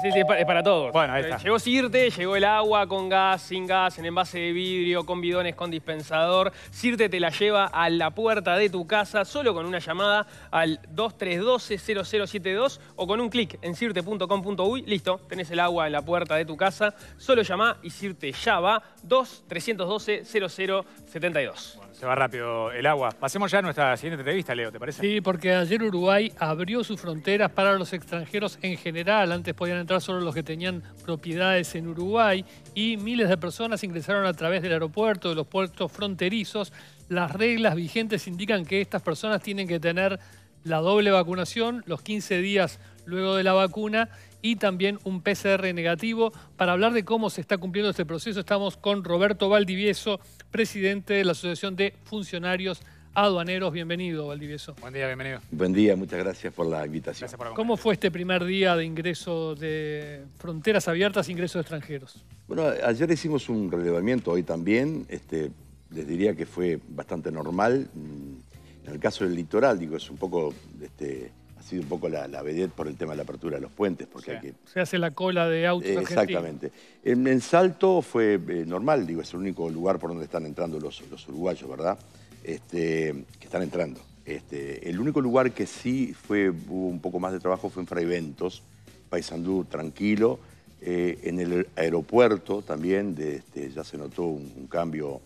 Sí, sí, es para, todos. Bueno, ahí eh, está. Llegó Sirte, llegó el agua con gas, sin gas, en envase de vidrio, con bidones, con dispensador. Sirte te la lleva a la puerta de tu casa solo con una llamada al 2312-0072 o con un clic en sirte.com.uy. Listo, tenés el agua en la puerta de tu casa. Solo llamá y Sirte ya va 2312 0072 Bueno, se va rápido el agua. Pasemos ya a nuestra siguiente entrevista, Leo, ¿te parece? Sí, porque ayer Uruguay abrió sus fronteras para los extranjeros en general. Antes podían entrar entrar solo los que tenían propiedades en Uruguay y miles de personas ingresaron a través del aeropuerto, de los puertos fronterizos. Las reglas vigentes indican que estas personas tienen que tener la doble vacunación, los 15 días luego de la vacuna y también un PCR negativo. Para hablar de cómo se está cumpliendo este proceso estamos con Roberto Valdivieso, presidente de la Asociación de Funcionarios Aduaneros, bienvenido, Valdivieso. Buen día, bienvenido. Buen día, muchas gracias por la invitación. ¿Cómo fue este primer día de ingreso de fronteras abiertas, ingresos extranjeros? Bueno, ayer hicimos un relevamiento, hoy también. Este, les diría que fue bastante normal. Mm, en el caso del litoral, digo, es un poco, este, ha sido un poco la, la vedette por el tema de la apertura de los puentes. Porque Se hace la cola de autos eh, Exactamente. En, Salto fue eh, normal, digo, es el único lugar por donde están entrando los uruguayos, ¿verdad? Este, que están entrando. Este, el único lugar que sí fue, hubo un poco más de trabajo fue en Fraiventos, Paysandú tranquilo. Eh, en el aeropuerto también este, ya se notó un, cambio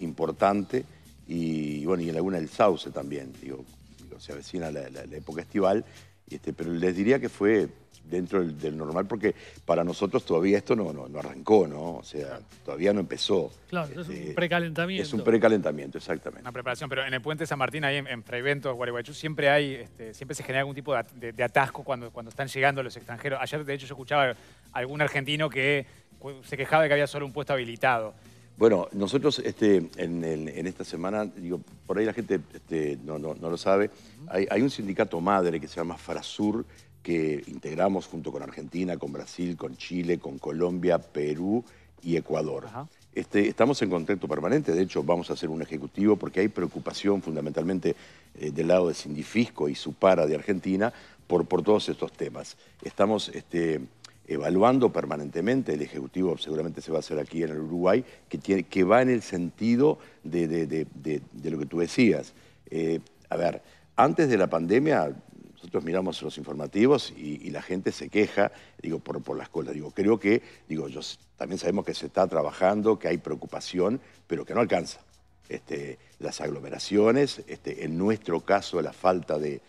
importante. Y bueno, y en Laguna del Sauce también, digo, se avecina la época estival este, pero les diría que fue dentro del, normal, porque para nosotros todavía esto no, arrancó, ¿no? O sea, todavía no empezó. Claro, es un este, precalentamiento. Es un precalentamiento, exactamente. Una preparación, pero en el puente San Martín, ahí en, en Frevento, siempre hay, este, siempre se genera algún tipo de, atasco cuando, cuando están llegando los extranjeros. Ayer, de hecho, yo escuchaba a algún argentino que se quejaba de que había solo un puesto habilitado. Bueno, nosotros este, en, esta semana, digo, por ahí la gente este, no, no, lo sabe, hay, un sindicato madre que se llama Farasur, que integramos junto con Argentina, con Brasil, con Chile, con Colombia, Perú y Ecuador. Este, estamos en contacto permanente, de hecho vamos a hacer un ejecutivo porque hay preocupación fundamentalmente eh, del lado de Sindifisco y su para de Argentina por, por todos estos temas. Estamos evaluando permanentemente, el Ejecutivo seguramente se va a hacer aquí en el Uruguay, que, que va en el sentido de, lo que tú decías. Eh, a ver, antes de la pandemia nosotros miramos los informativos y, la gente se queja, digo, por, por las cosas. Digo, creo que, digo, yo, también sabemos que se está trabajando, que hay preocupación, pero que no alcanza. Este, las aglomeraciones, este, en nuestro caso la falta de,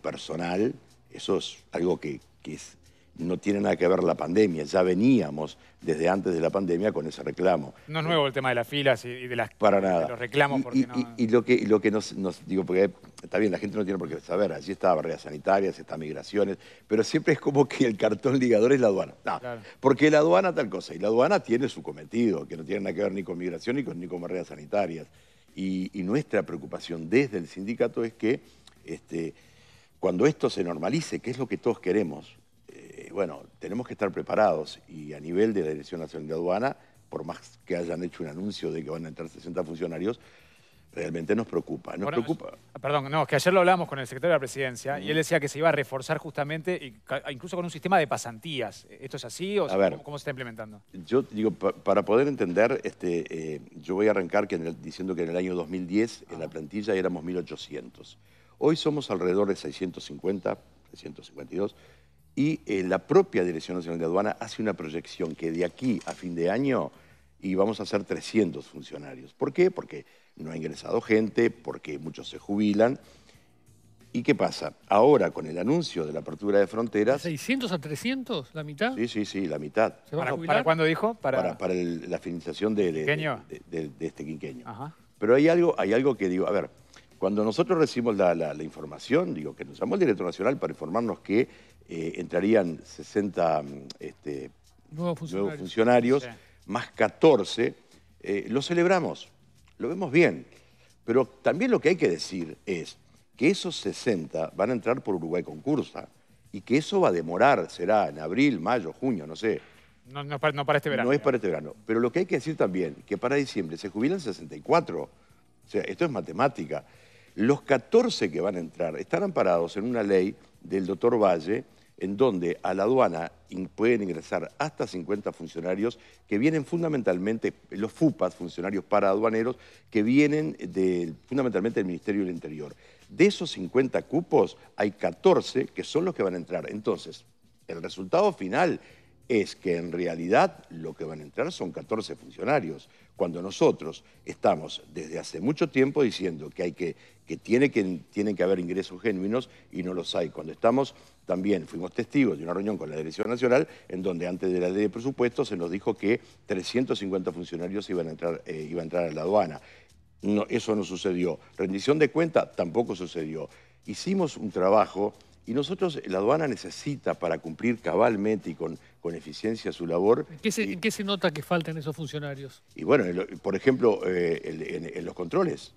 personal, eso es algo que, que es no tiene nada que ver la pandemia, ya veníamos desde antes de la pandemia con ese reclamo. No es nuevo el tema de las filas y de, las, Para nada. los reclamos. y, lo que, lo que nos, digo, porque está bien, la gente no tiene por qué saber, allí está barreras sanitarias, está migraciones, pero siempre es como que el cartón ligador es la aduana. Porque la aduana tal cosa, y la aduana tiene su cometido, que no tiene nada que ver ni con migración ni con, ni con barreras sanitarias. Y, nuestra preocupación desde el sindicato es que este, cuando esto se normalice, que es lo que todos queremos, bueno, tenemos que estar preparados y a nivel de la Dirección Nacional de Aduana, por más que hayan hecho un anuncio de que van a entrar 60 funcionarios, realmente nos preocupa. Nos preocupa. Perdón, no, es que ayer lo hablamos con el secretario de la presidencia y él decía que se iba a reforzar justamente, incluso con un sistema de pasantías. ¿Esto es así o ¿cómo, se está implementando? Yo digo, para poder entender, este, eh, yo voy a arrancar diciendo que en el año 2010 en la plantilla éramos 1.800. Hoy somos alrededor de 650, 652 y eh, la propia Dirección Nacional de Aduana hace una proyección que de aquí a fin de año íbamos a ser 300 funcionarios. ¿Por qué? Porque no ha ingresado gente, porque muchos se jubilan. ¿Y qué pasa? Ahora, con el anuncio de la apertura de fronteras... 600 a 300? ¿La mitad? Sí, sí, sí, la mitad. ¿Se a ¿Para, cuándo dijo? Para, para, la finalización de, de, este quinqueño. Pero hay algo, hay algo que digo, a ver, cuando nosotros recibimos la, información, digo, que nos llamó el director nacional para informarnos que eh, entrarían 60 mm, este, nuevos funcionarios, más 14, eh, lo celebramos, lo vemos bien. Pero también lo que hay que decir es que esos 60 van a entrar por Uruguay Concursa y que eso va a demorar, será en abril, mayo, junio, no sé. No, para, no para, este verano. No es para este verano. Pero lo que hay que decir también, que para diciembre se jubilan 64. O sea, esto es matemática. Los 14 que van a entrar están amparados en una ley del doctor Valle, en donde a la aduana pueden ingresar hasta 50 funcionarios que vienen fundamentalmente, los FUPAS, funcionarios para aduaneros, que vienen fundamentalmente del Ministerio del Interior. De esos 50 cupos, hay 14 que son los que van a entrar. Entonces, el resultado final es que en realidad lo que van a entrar son 14 funcionarios. Cuando nosotros estamos desde hace mucho tiempo diciendo que, hay que, que, tiene que tienen que haber ingresos genuinos y no los hay. Cuando estamos también, fuimos testigos de una reunión con la Dirección Nacional en donde antes de la ley de presupuesto se nos dijo que 350 funcionarios iban a entrar, eh, a, entrar a la aduana. No, eso no sucedió. Rendición de cuenta tampoco sucedió. Hicimos un trabajo y nosotros, la aduana necesita para cumplir cabalmente y con con eficiencia su labor. ¿Qué se, se nota que faltan esos funcionarios? Y bueno, por ejemplo, eh, en, los controles.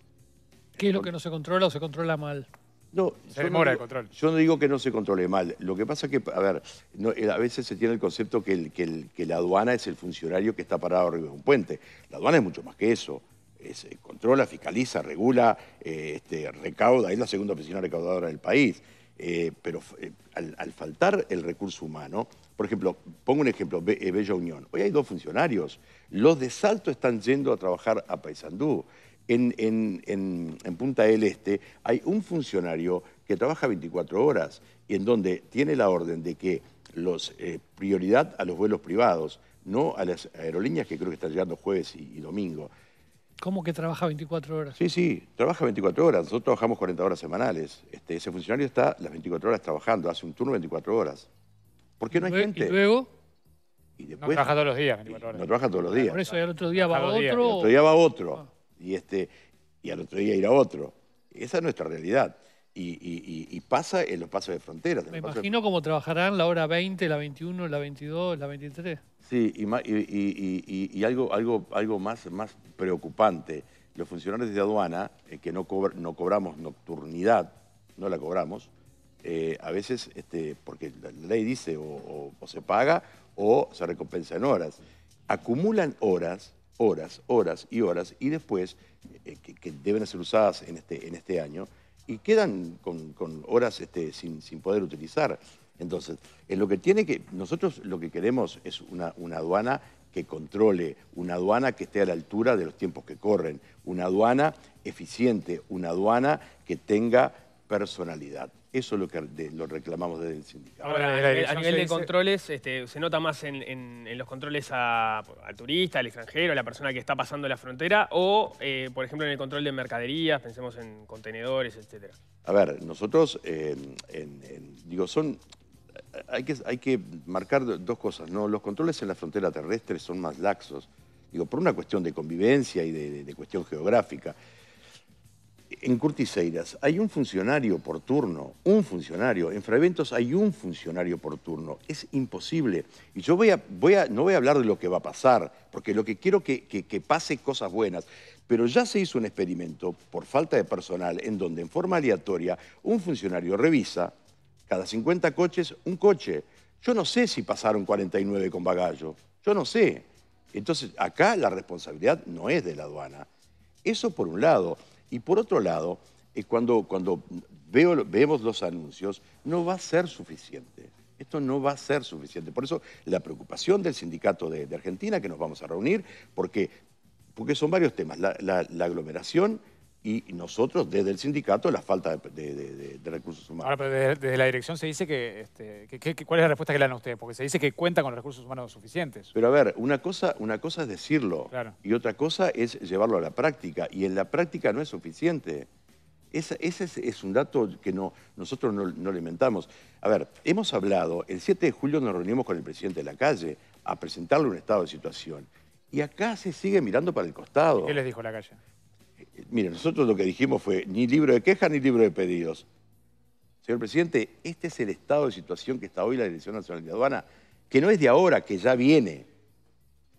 ¿Qué es lo que no se controla o se controla mal? No, se demora el control. Yo no digo que no se controle mal. Lo que pasa es que, a ver, eh, a veces se tiene el concepto que, la aduana es el funcionario que está parado arriba de un puente. La aduana es mucho más que eso. Eh, controla, fiscaliza, regula, este, recauda, es la segunda oficina recaudadora del país. pero al, faltar el recurso humano, por ejemplo, pongo un ejemplo, eh, Bella Unión. Hoy hay dos funcionarios. Los de Salto están yendo a trabajar a Paysandú. En, Punta del Este hay un funcionario que trabaja 24 horas y en donde tiene la orden de que eh, prioridad a los vuelos privados, no a las aerolíneas que creo que están llegando jueves y, domingo. ¿Cómo que trabaja 24 horas? Sí, sí, trabaja 24 horas. Nosotros trabajamos 40 horas semanales. Este, ese funcionario está las 24 horas trabajando, hace un turno 24 horas. ¿Por qué no hay gente? ¿Y luego? Y después, no trabaja todos los días. No trabaja todos los días. Por eso, al otro día va otro. otro día va otro. Y, este, y al otro día irá otro. Esa es nuestra realidad. Y, pasa en los pasos de frontera. Me imagino cómo trabajarán la hora 20, la 21, la 22, la 23. Sí, y, algo, algo, algo más, más preocupante. Los funcionarios de aduana, eh, que no, no cobramos nocturnidad, no la cobramos, eh, a veces, este, porque la ley dice o, se paga o se recompensa en horas, acumulan horas, horas, horas y horas y después, eh, que, deben ser usadas en este, en este año, y quedan con, horas este, sin, poder utilizar. Entonces, lo que tiene que, nosotros lo que queremos es una, una aduana que controle, una aduana que esté a la altura de los tiempos que corren, una aduana eficiente, una aduana que tenga personalidad. Eso es lo que lo reclamamos desde el sindicato. Ahora, eh, a nivel, de controles, este, se nota más en, los controles a, al turista, al extranjero, a la persona que está pasando la frontera, o, eh, por ejemplo, en el control de mercaderías, pensemos en contenedores, etcétera. A ver, nosotros, digo, son... Hay que, hay que marcar dos cosas, ¿no? Los controles en la frontera terrestre son más laxos, digo, por una cuestión de convivencia y de cuestión geográfica en Curtiseiras hay un funcionario por turno, un funcionario. En Fraventos hay un funcionario por turno. Es imposible. Y yo voy a, no voy a hablar de lo que va a pasar, porque lo que quiero que, que, pase cosas buenas. Pero ya se hizo un experimento por falta de personal en donde en forma aleatoria un funcionario revisa cada 50 coches un coche. Yo no sé si pasaron 49 con bagallo. Yo no sé. Entonces, acá la responsabilidad no es de la aduana. Eso por un lado. Y por otro lado, eh, cuando, cuando vemos los anuncios, no va a ser suficiente. Esto no va a ser suficiente. Por eso la preocupación del sindicato de, Argentina, que nos vamos a reunir, porque, porque son varios temas. la aglomeración y nosotros desde el sindicato la falta de, recursos humanos. Ahora, pero desde, la dirección se dice este, que, ¿Cuál es la respuesta que le dan a ustedes? Porque se dice que cuenta con recursos humanos suficientes. Pero a ver, una cosa, una cosa es decirlo y otra cosa es llevarlo a la práctica. Y en la práctica no es suficiente. ese es, un dato que no, nosotros no, no le inventamos. A ver, hemos hablado, el 7 de julio nos reunimos con el presidente de la calle a presentarle un estado de situación. Y acá se sigue mirando para el costado. ¿Qué les dijo la calle? mire, nosotros lo que dijimos fue ni libro de quejas ni libro de pedidos. Señor presidente, este es el estado de situación que está hoy la Dirección Nacional de Aduana, que no es de ahora, que ya viene.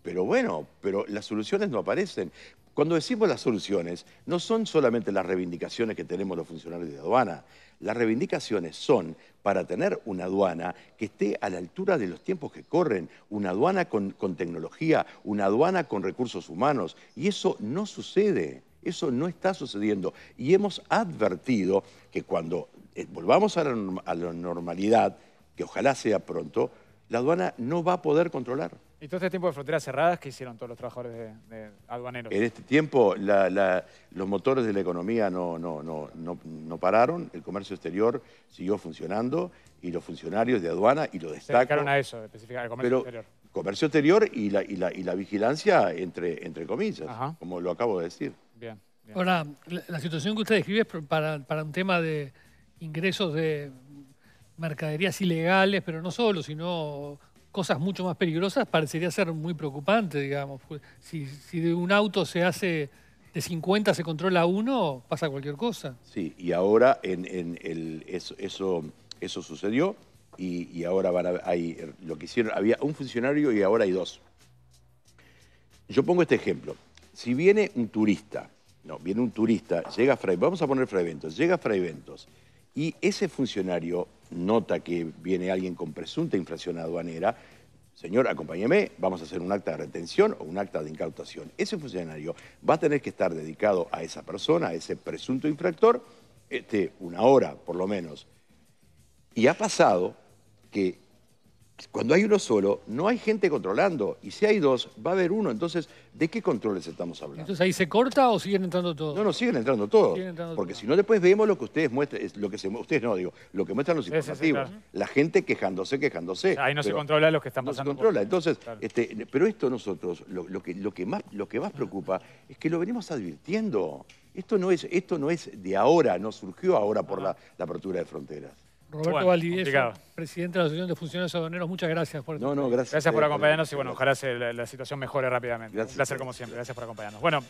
Pero bueno, pero las soluciones no aparecen. Cuando decimos las soluciones, no son solamente las reivindicaciones que tenemos los funcionarios de aduana. Las reivindicaciones son para tener una aduana que esté a la altura de los tiempos que corren, una aduana con, con tecnología, una aduana con recursos humanos. Y eso no sucede. Eso no está sucediendo. Y hemos advertido que cuando eh, volvamos a la, normalidad, que ojalá sea pronto, la aduana no va a poder controlar. ¿Y todo este tiempo de fronteras cerradas que hicieron todos los trabajadores de, aduaneros? En este tiempo los motores de la economía no, no, no, no, pararon, el comercio exterior siguió funcionando y los funcionarios de aduana, y lo destacaron a eso, específicamente, al comercio pero, exterior. Comercio exterior y la, y la, y la vigilancia entre, entre comillas, como lo acabo de decir. Bien, Ahora, la, situación que usted describe es para, un tema de ingresos de mercaderías ilegales, pero no solo, sino cosas mucho más peligrosas, parecería ser muy preocupante, digamos. Pues, si, de un auto se hace de 50, se controla uno, pasa cualquier cosa. Sí, y ahora en, eso, eso, sucedió y, ahora van a, hay, lo que hicieron, había un funcionario y ahora hay dos. Yo pongo este ejemplo si viene un turista, no, viene un turista, llega a vamos a poner Fray llega a y ese funcionario nota que viene alguien con presunta infracción aduanera, señor, acompáñeme, vamos a hacer un acta de retención o un acta de incautación. Ese funcionario va a tener que estar dedicado a esa persona, a ese presunto infractor, este, una hora por lo menos. Y ha pasado que cuando hay uno solo, no hay gente controlando. Y si hay dos, va a haber uno. Entonces, ¿de qué controles estamos hablando? Entonces, ¿ahí se corta o siguen entrando todos? No, no, siguen entrando todos. porque si no, después vemos lo que ustedes muestran, lo que ustedes no, digo, lo que muestran los informativos. La gente quejándose, quejándose. ahí no se controla lo que están pasando. No se controla. Entonces, este, pero esto nosotros, lo, que, más, lo que más preocupa es que lo venimos advirtiendo. Esto no es, esto no es de ahora, no surgió ahora por la apertura de fronteras. Roberto bueno, presidente de la Asociación de Funcionarios Aduaneros, muchas gracias por No, no, gracias. Gracias por acompañarnos y bueno, ojalá se, la, situación mejore rápidamente. Gracias. Un placer como siempre, gracias por acompañarnos. Bueno,